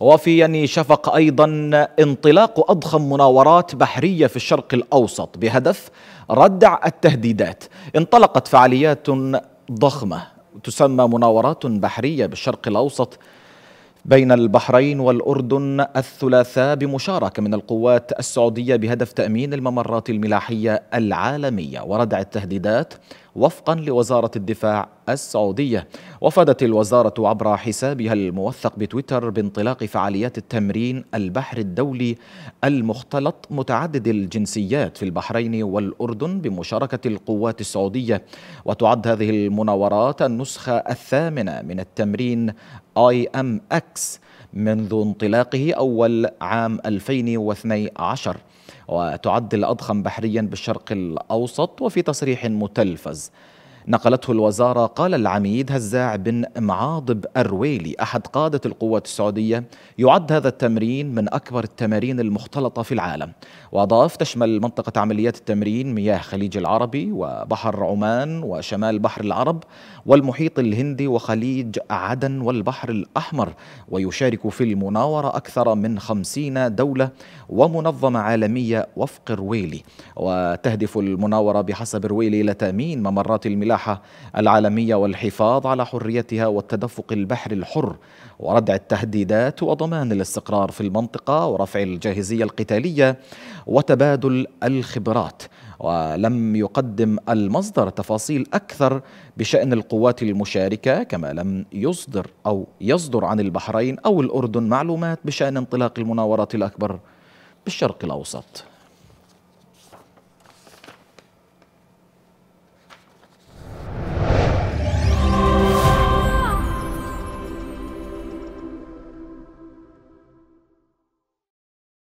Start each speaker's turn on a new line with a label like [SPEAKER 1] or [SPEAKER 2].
[SPEAKER 1] وفي يعني شفق أيضا انطلاق أضخم مناورات بحرية في الشرق الأوسط بهدف ردع التهديدات انطلقت فعاليات ضخمة تسمى مناورات بحرية بالشرق الأوسط بين البحرين والأردن الثلاثاء بمشاركة من القوات السعودية بهدف تأمين الممرات الملاحية العالمية وردع التهديدات وفقا لوزارة الدفاع السعودية وفادت الوزارة عبر حسابها الموثق بتويتر بانطلاق فعاليات التمرين البحر الدولي المختلط متعدد الجنسيات في البحرين والأردن بمشاركة القوات السعودية وتعد هذه المناورات النسخة الثامنة من التمرين اي ام اكس منذ انطلاقه أول عام 2012 وتعد الأضخم بحريا بالشرق الأوسط وفي تصريح متلفز نقلته الوزارة قال العميد هزاع بن معاضب أرويلي أحد قادة القوات السعودية يعد هذا التمرين من أكبر التمارين المختلطة في العالم وأضاف تشمل منطقة عمليات التمرين مياه خليج العربي وبحر عمان وشمال بحر العرب والمحيط الهندي وخليج عدن والبحر الأحمر ويشارك في المناورة أكثر من خمسين دولة ومنظمة عالمية وفق رويلي وتهدف المناورة بحسب رويلي إلى تأمين ممرات الملاحة المساحة العالمية والحفاظ على حريتها والتدفق البحري الحر وردع التهديدات وضمان الاستقرار في المنطقة ورفع الجاهزية القتالية وتبادل الخبرات ولم يقدم المصدر تفاصيل أكثر بشأن القوات المشاركة كما لم يصدر أو يصدر عن البحرين أو الأردن معلومات بشأن انطلاق المناورات الأكبر بالشرق الأوسط